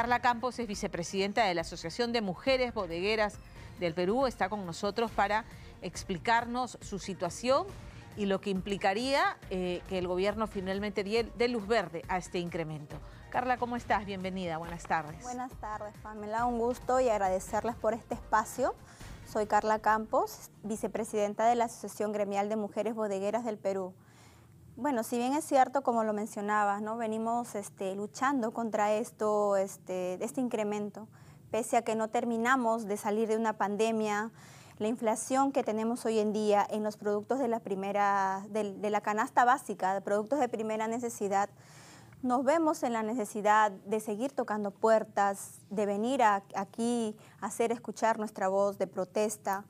Carla Campos es vicepresidenta de la Asociación de Mujeres Bodegueras del Perú. Está con nosotros para explicarnos su situación y lo que implicaría eh, que el gobierno finalmente dé luz verde a este incremento. Carla, ¿cómo estás? Bienvenida, buenas tardes. Buenas tardes, Pamela. Un gusto y agradecerles por este espacio. Soy Carla Campos, vicepresidenta de la Asociación Gremial de Mujeres Bodegueras del Perú. Bueno, si bien es cierto, como lo mencionabas, ¿no? venimos este, luchando contra esto, este, este incremento, pese a que no terminamos de salir de una pandemia, la inflación que tenemos hoy en día en los productos de la, primera, de, la canasta básica, de productos de primera necesidad, nos vemos en la necesidad de seguir tocando puertas, de venir aquí a hacer escuchar nuestra voz de protesta,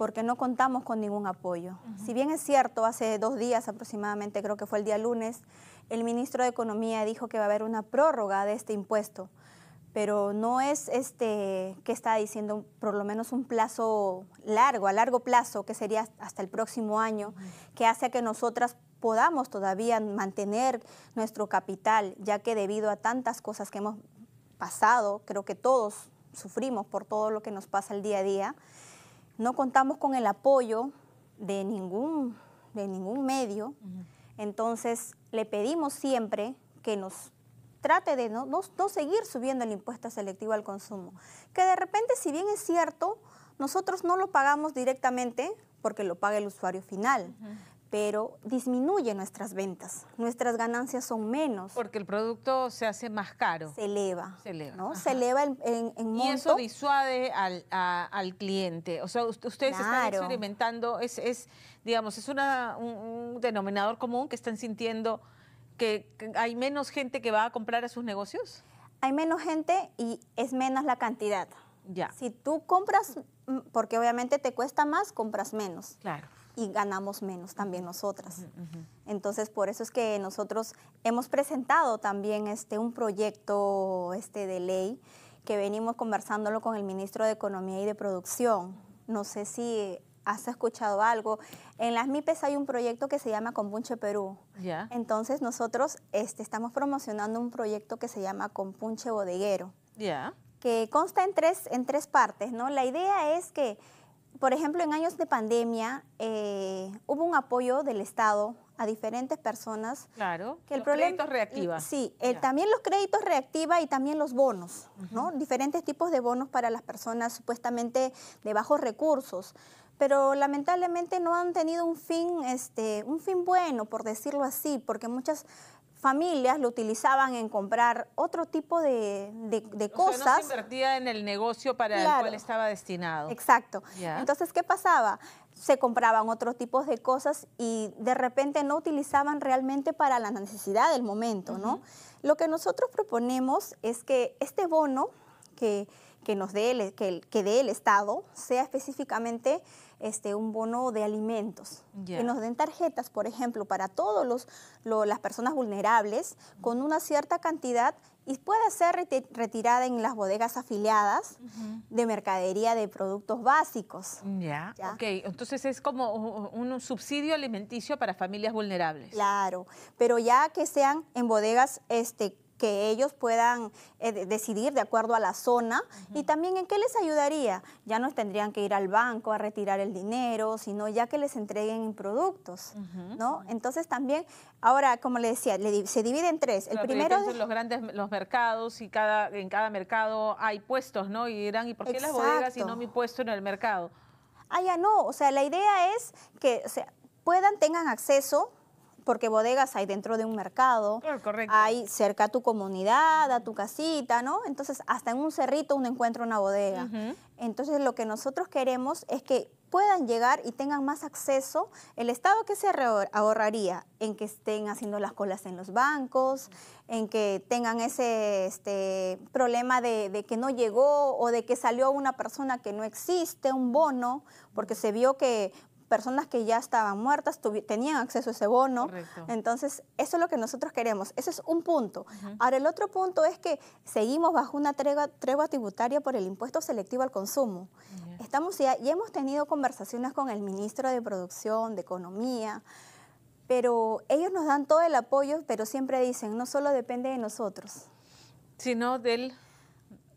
porque no contamos con ningún apoyo. Si bien es cierto, hace dos días aproximadamente, creo que fue el día lunes, el ministro de Economía dijo que va a haber una prórroga de este impuesto, pero no es este que está diciendo por lo menos un plazo largo, a largo plazo, que sería hasta el próximo año, que hace que nosotras podamos todavía mantener nuestro capital, ya que debido a tantas cosas que hemos pasado, creo que todos sufrimos por todo lo que nos pasa el día a día, no contamos con el apoyo de ningún, de ningún medio, entonces le pedimos siempre que nos trate de no, no, seguir subiendo el impuesto selectivo al consumo, que de repente, si bien es cierto, nosotros no lo pagamos directamente porque lo paga el usuario final, pero disminuye nuestras ventas, nuestras ganancias son menos. Porque el producto se hace más caro. Se eleva. Se eleva. Se eleva en, monto. Y eso disuade al, cliente. O sea, ustedes están experimentando, es, digamos, es un, denominador común que están sintiendo que hay menos gente que va a comprar a sus negocios. Hay menos gente y es menos la cantidad. Ya. Si tú compras, mm, porque obviamente te cuesta más, compras menos. Claro y ganamos menos también nosotras. Entonces, por eso es que nosotros hemos presentado también este, un proyecto este, de ley que venimos conversándolo con el ministro de Economía y de Producción. No sé si has escuchado algo. En las MIPES hay un proyecto que se llama Compunche Perú. Entonces, nosotros este, estamos promocionando un proyecto que se llama Compunche Bodeguero. Que consta en tres, en tres partes, ¿no? La idea es que por ejemplo, en años de pandemia eh, hubo un apoyo del Estado a diferentes personas. Claro. Que el los créditos reactiva. Sí, eh, también los créditos reactiva y también los bonos, ¿no? Diferentes tipos de bonos para las personas supuestamente de bajos recursos pero lamentablemente no han tenido un fin, este, un fin bueno, por decirlo así, porque muchas familias lo utilizaban en comprar otro tipo de, de, cosas. Sea, no se invertía en el negocio para el cual estaba destinado. Exacto. Entonces, ¿qué pasaba? Se compraban otros tipos de cosas y de repente no utilizaban realmente para la necesidad del momento, ¿no? Lo que nosotros proponemos es que este bono que que nos dé el, que, que dé el Estado sea específicamente este, un bono de alimentos. Que nos den tarjetas, por ejemplo, para todas los, las personas vulnerables con una cierta cantidad y puede ser retirada en las bodegas afiliadas de mercadería de productos básicos. Ya, ok. Entonces es como un, un, subsidio alimenticio para familias vulnerables. Claro, pero ya que sean en bodegas este, que ellos puedan eh, decidir de acuerdo a la zona y también en qué les ayudaría. Ya no tendrían que ir al banco a retirar el dinero, sino ya que les entreguen productos, ¿no? Entonces también, ahora como le decía, se divide en tres. El primero es los grandes los mercados y cada en cada mercado hay puestos, ¿no? Y dirán, ¿y por qué las bodegas y no mi puesto en el mercado? Ah, ya no, o sea, la idea es que o puedan, tengan acceso porque bodegas hay dentro de un mercado, ah, hay cerca a tu comunidad, a tu casita, ¿no? Entonces, hasta en un cerrito uno encuentra una bodega. Entonces, lo que nosotros queremos es que puedan llegar y tengan más acceso, el Estado que se ahorraría en que estén haciendo las colas en los bancos, en que tengan ese este, problema de, que no llegó o de que salió una persona que no existe, un bono, porque se vio que personas que ya estaban muertas tenían acceso a ese bono. Entonces, eso es lo que nosotros queremos. Ese es un punto. Ahora, el otro punto es que seguimos bajo una tregua, tributaria por el impuesto selectivo al consumo. Estamos ya, y hemos tenido conversaciones con el ministro de Producción, de Economía, pero ellos nos dan todo el apoyo, pero siempre dicen, no solo depende de nosotros. Sino del...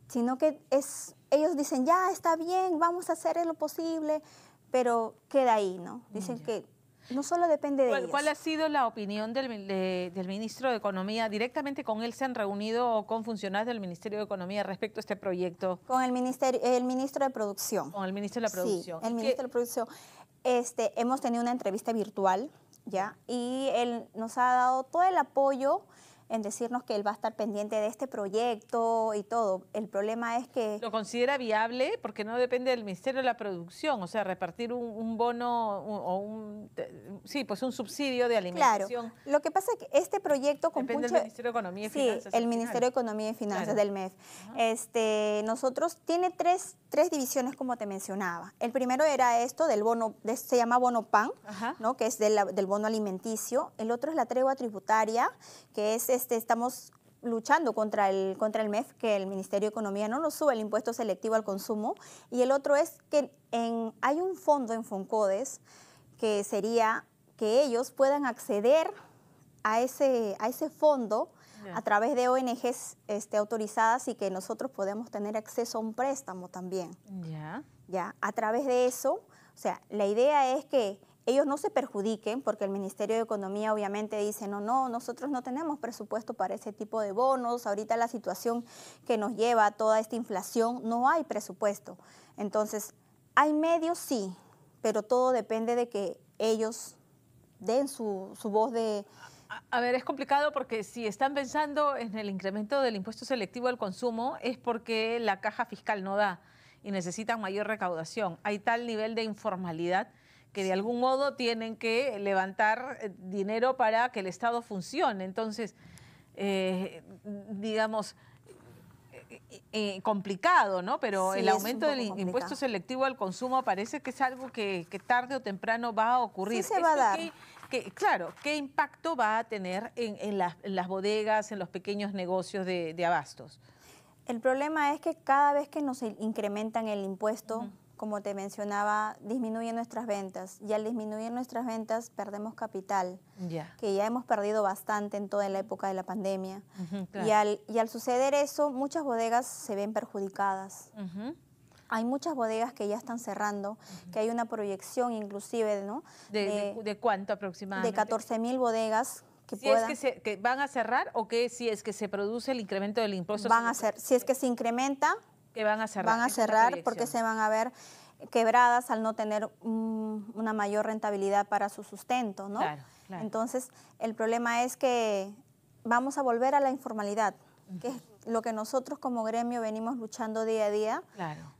Sino que es, ellos dicen, ya está bien, vamos a hacer lo posible, pero queda ahí, ¿no? Dicen mm, que no solo depende de ¿Cuál, ellos. ¿Cuál ha sido la opinión del, del, ministro de Economía? ¿Directamente con él se han reunido o con funcionarios del Ministerio de Economía respecto a este proyecto? Con el, ministerio, el ministro de Producción. Con el ministro de la Producción. Sí, el ministro de Producción. Este, hemos tenido una entrevista virtual, ¿ya? Y él nos ha dado todo el apoyo en decirnos que él va a estar pendiente de este proyecto y todo. El problema es que... ¿Lo considera viable? Porque no depende del Ministerio de la Producción, o sea, repartir un, bono o un... Sí, pues un subsidio de alimentación. lo que pasa es que este proyecto con Depende del Ministerio de Economía y Finanzas. Sí, el Ministerio de Economía y Finanzas del MEF. Este, nosotros tiene tres tres divisiones como te mencionaba. El primero era esto del bono, se llama bono PAN, ¿no? que es del, del, bono alimenticio. El otro es la tregua tributaria, que es este, estamos luchando contra el, contra el MEF, que el Ministerio de Economía no nos sube el impuesto selectivo al consumo. Y el otro es que en, hay un fondo en Foncodes que sería que ellos puedan acceder a ese, a ese fondo a través de ONGs este, autorizadas y que nosotros podemos tener acceso a un préstamo también. Ya. Ya, a través de eso, o sea, la idea es que ellos no se perjudiquen, porque el Ministerio de Economía obviamente dice, no, no, nosotros no tenemos presupuesto para ese tipo de bonos, ahorita la situación que nos lleva a toda esta inflación, no hay presupuesto. Entonces, hay medios, sí, pero todo depende de que ellos den su voz de, a ver, es complicado porque si están pensando en el incremento del impuesto selectivo al consumo es porque la caja fiscal no da y necesitan mayor recaudación. Hay tal nivel de informalidad que de algún modo tienen que levantar eh, dinero para que el Estado funcione. Entonces, eh, digamos, eh, complicado, ¿no? Pero el aumento del impuesto selectivo al consumo parece que es algo que, tarde o temprano va a ocurrir. Sí se va a dar claro, ¿qué impacto va a tener en, las, bodegas, en los pequeños negocios de, abastos? El problema es que cada vez que nos incrementan el impuesto, como te mencionaba, disminuyen nuestras ventas. Y al disminuir nuestras ventas, perdemos capital, que ya hemos perdido bastante en toda la época de la pandemia. y, al, suceder eso, muchas bodegas se ven perjudicadas hay muchas bodegas que ya están cerrando, que hay una proyección inclusive, ¿De, cuánto aproximadamente? De 14 mil bodegas. Que que, van a cerrar o que si es que se produce el incremento del impuesto. Van a si es que se incrementa, que van a cerrar. Van a cerrar porque se van a ver quebradas al no tener una mayor rentabilidad para su sustento, ¿no? Entonces, el problema es que vamos a volver a la informalidad, lo que nosotros como gremio venimos luchando día a día,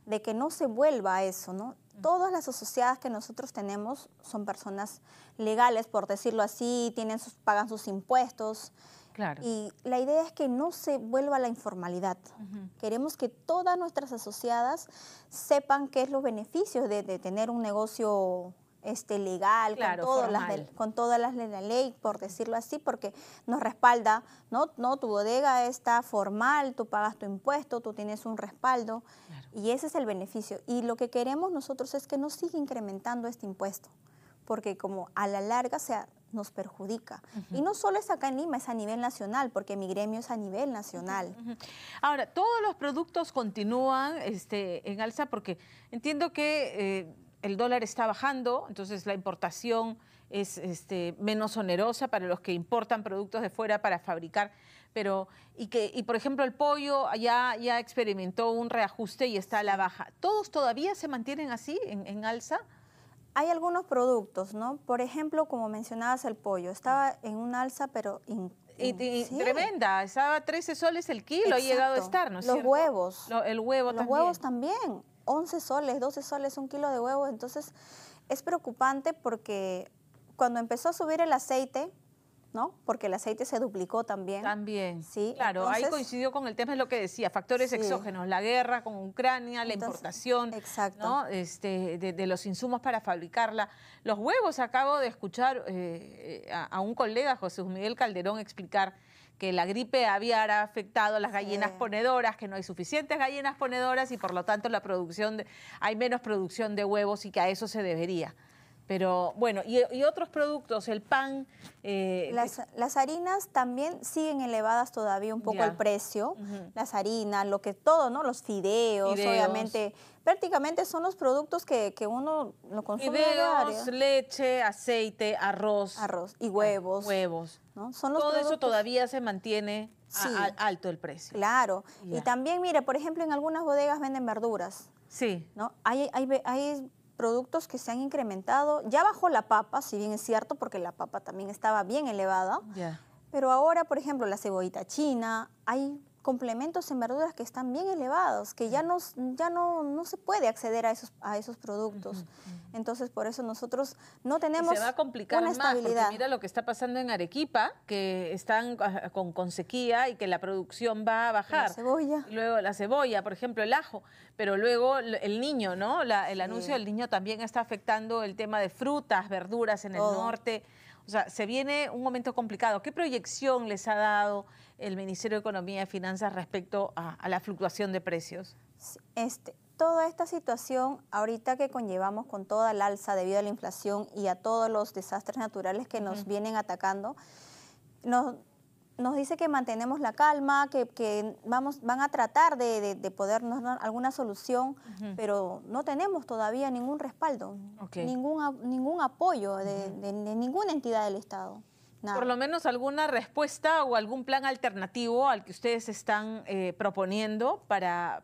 de que no se vuelva a eso, ¿no? Todas las asociadas que nosotros tenemos son personas legales, por decirlo así, tienen sus, pagan sus impuestos. Claro. Y la idea es que no se vuelva a la informalidad. Queremos que todas nuestras asociadas sepan qué es los beneficios de, de tener un negocio este, legal, con, todas las con todas las de ley, por decirlo así, porque nos respalda, ¿no? no tu bodega está formal, tú pagas tu impuesto, tú tienes un respaldo y ese es el beneficio. Y lo que queremos nosotros es que no siga incrementando este impuesto, porque como a la larga sea nos perjudica. Y no solo es acá en Lima, es a nivel nacional, porque mi gremio es a nivel nacional. Ahora, todos los productos continúan este, en alza porque entiendo que... Eh, el dólar está bajando, entonces la importación es este, menos onerosa para los que importan productos de fuera para fabricar. Pero, y que, y por ejemplo, el pollo ya, ya experimentó un reajuste y está a la baja. ¿Todos todavía se mantienen así, en, alza? Hay algunos productos, ¿no? Por ejemplo, como mencionabas, el pollo. Estaba en un alza, pero y, tremenda. Estaba 13 soles el kilo, ha llegado a estar, ¿no es Los huevos. el huevo Los huevos también. 11 soles, 12 soles, un kilo de huevos. Entonces es preocupante porque cuando empezó a subir el aceite, ¿no? Porque el aceite se duplicó también. También. Sí. Claro, ahí coincidió con el tema de lo que decía, factores exógenos, la guerra con Ucrania, la importación, Este, de, los insumos para fabricarla. Los huevos, acabo de escuchar eh, eh, a, un colega, José Miguel Calderón, explicar que la gripe había afectado a las gallinas ponedoras, que no hay suficientes gallinas ponedoras y por lo tanto la producción hay menos producción de huevos y que a eso se debería. Pero bueno, y, otros productos, el pan. Eh, las, las, harinas también siguen elevadas todavía un poco el precio. Las harinas, lo que todo, ¿no? Los fideos, obviamente. Prácticamente son los productos que, que uno lo consume. Fideos, leche, aceite, arroz. Arroz y huevos. Ah, huevos. ¿no? Son los todo eso todavía se mantiene alto el precio. Claro. Y también, mire, por ejemplo, en algunas bodegas venden verduras. Sí. ¿no? hay, hay, hay productos que se han incrementado. Ya bajo la papa, si bien es cierto, porque la papa también estaba bien elevada. Pero ahora, por ejemplo, la cebollita china, hay complementos en verduras que están bien elevados, que ya, ya no, se puede acceder a esos, a esos productos. Entonces, por eso nosotros no tenemos estabilidad. se va a complicar más, Mira lo que está pasando en Arequipa, que están ah, con, con sequía y que la producción va a bajar. La cebolla. Luego la cebolla, por ejemplo, el ajo, pero luego el niño, ¿no? el anuncio del niño también está afectando el tema de frutas, verduras en el norte. O sea, se viene un momento complicado. ¿Qué proyección les ha dado el Ministerio de Economía y Finanzas respecto a, la fluctuación de precios? Este, toda esta situación ahorita que conllevamos con toda la alza debido a la inflación y a todos los desastres naturales que nos vienen atacando, nos, nos dice que mantenemos la calma, que, vamos, van a tratar de, podernos dar alguna solución, pero no tenemos todavía ningún respaldo, ningún, ningún apoyo de, ninguna entidad del Estado. Por lo menos alguna respuesta o algún plan alternativo al que ustedes están eh, proponiendo para,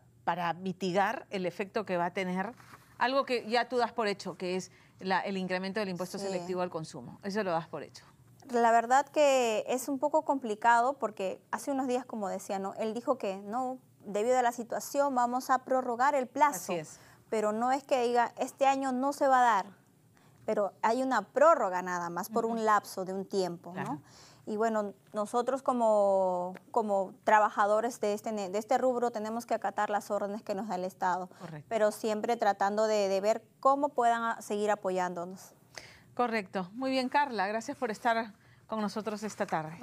mitigar el efecto que va a tener algo que ya tú das por hecho, que es el incremento del impuesto selectivo al consumo. Eso lo das por hecho la verdad que es un poco complicado porque hace unos días, como decía, ¿no? él dijo que no, debido a la situación vamos a prorrogar el plazo. Pero no es que diga, este año no se va a dar, pero hay una prórroga nada más por un lapso de un tiempo, ¿no? Y bueno, nosotros como, trabajadores de este, de este rubro tenemos que acatar las órdenes que nos da el Estado, pero siempre tratando de ver cómo puedan seguir apoyándonos. Correcto. Muy bien, Carla. Gracias por estar con nosotros esta tarde.